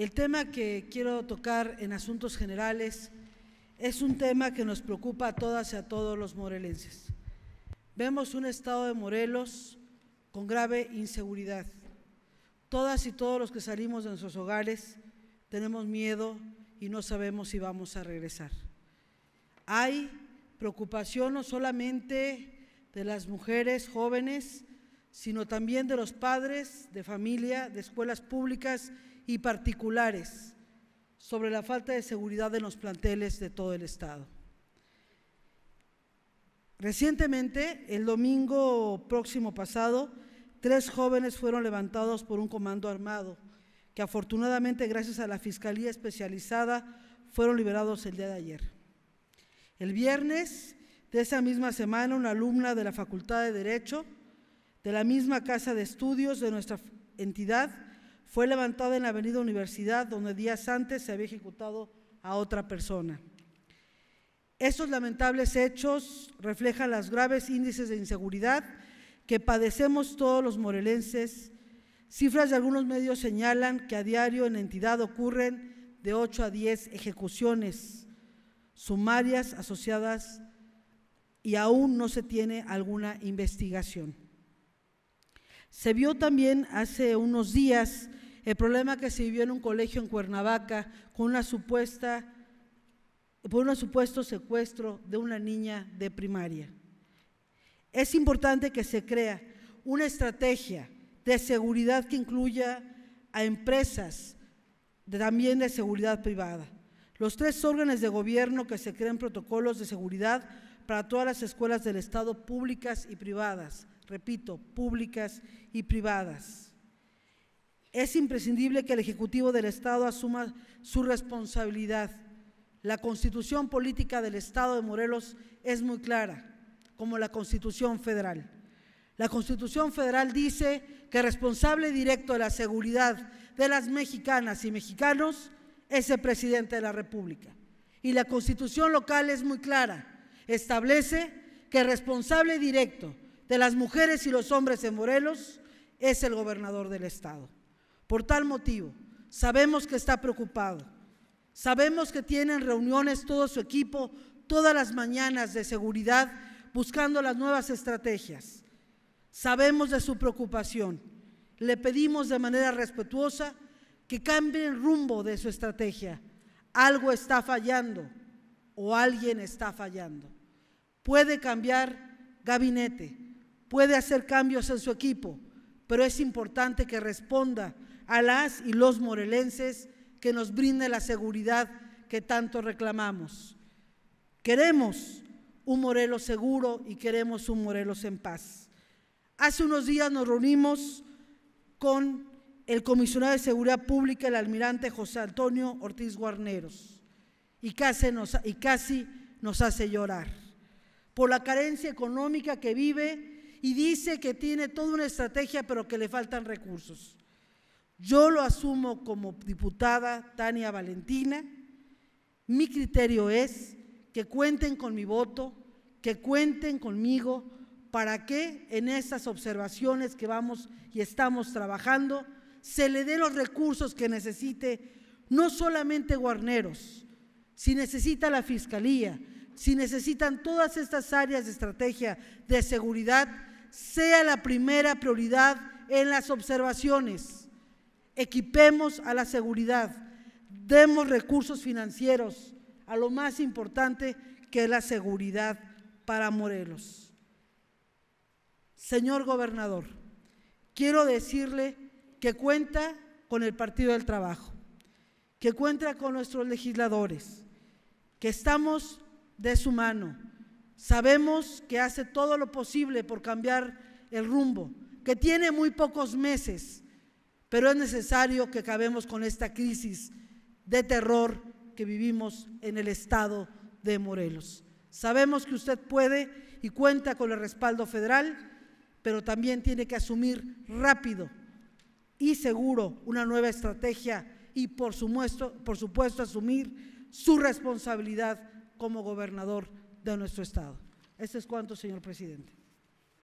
El tema que quiero tocar en asuntos generales es un tema que nos preocupa a todas y a todos los morelenses. Vemos un estado de Morelos con grave inseguridad. Todas y todos los que salimos de nuestros hogares tenemos miedo y no sabemos si vamos a regresar. Hay preocupación no solamente de las mujeres jóvenes, sino también de los padres de familia, de escuelas públicas y particulares, sobre la falta de seguridad en los planteles de todo el Estado. Recientemente, el domingo próximo pasado, tres jóvenes fueron levantados por un comando armado, que afortunadamente, gracias a la Fiscalía Especializada, fueron liberados el día de ayer. El viernes de esa misma semana, una alumna de la Facultad de Derecho, de la misma casa de estudios de nuestra entidad, fue levantada en la avenida Universidad, donde días antes se había ejecutado a otra persona. Estos lamentables hechos reflejan los graves índices de inseguridad que padecemos todos los morelenses. Cifras de algunos medios señalan que a diario en la entidad ocurren de 8 a 10 ejecuciones sumarias asociadas y aún no se tiene alguna investigación. Se vio también hace unos días el problema que se vivió en un colegio en Cuernavaca con por un supuesto secuestro de una niña de primaria. Es importante que se crea una estrategia de seguridad que incluya a empresas, también de seguridad privada. Los tres órganos de gobierno que se creen protocolos de seguridad para todas las escuelas del Estado, públicas y privadas, repito, públicas y privadas. Es imprescindible que el Ejecutivo del Estado asuma su responsabilidad. La constitución política del Estado de Morelos es muy clara, como la constitución federal. La constitución federal dice que responsable directo de la seguridad de las mexicanas y mexicanos es el presidente de la República. Y la constitución local es muy clara, establece que responsable directo de las mujeres y los hombres en Morelos es el gobernador del estado. Por tal motivo, sabemos que está preocupado. Sabemos que tienen reuniones todo su equipo todas las mañanas de seguridad buscando las nuevas estrategias. Sabemos de su preocupación. Le pedimos de manera respetuosa que cambie el rumbo de su estrategia. Algo está fallando o alguien está fallando. Puede cambiar gabinete, puede hacer cambios en su equipo, pero es importante que responda a las y los morelenses que nos brinde la seguridad que tanto reclamamos. Queremos un Morelos seguro y queremos un Morelos en paz. Hace unos días nos reunimos con el comisionado de Seguridad Pública, el almirante José Antonio Ortiz Guarneros, y casi nos, y casi nos hace llorar por la carencia económica que vive y dice que tiene toda una estrategia pero que le faltan recursos. Yo lo asumo como diputada Tania Valentina. Mi criterio es que cuenten con mi voto, que cuenten conmigo para que en estas observaciones que vamos y estamos trabajando se le dé los recursos que necesite, no solamente guarneros, si necesita la fiscalía, si necesitan todas estas áreas de estrategia de seguridad sea la primera prioridad en las observaciones. Equipemos a la seguridad, demos recursos financieros a lo más importante que es la seguridad para Morelos. Señor gobernador, quiero decirle que cuenta con el Partido del Trabajo, que cuenta con nuestros legisladores, que estamos de su mano Sabemos que hace todo lo posible por cambiar el rumbo, que tiene muy pocos meses, pero es necesario que acabemos con esta crisis de terror que vivimos en el estado de Morelos. Sabemos que usted puede y cuenta con el respaldo federal, pero también tiene que asumir rápido y seguro una nueva estrategia y por supuesto, asumir su responsabilidad como gobernador de nuestro Estado. Este es cuanto, señor presidente.